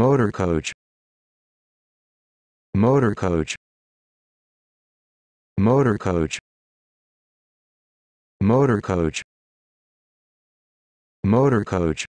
motor coach motor coach motor coach motor coach motor coach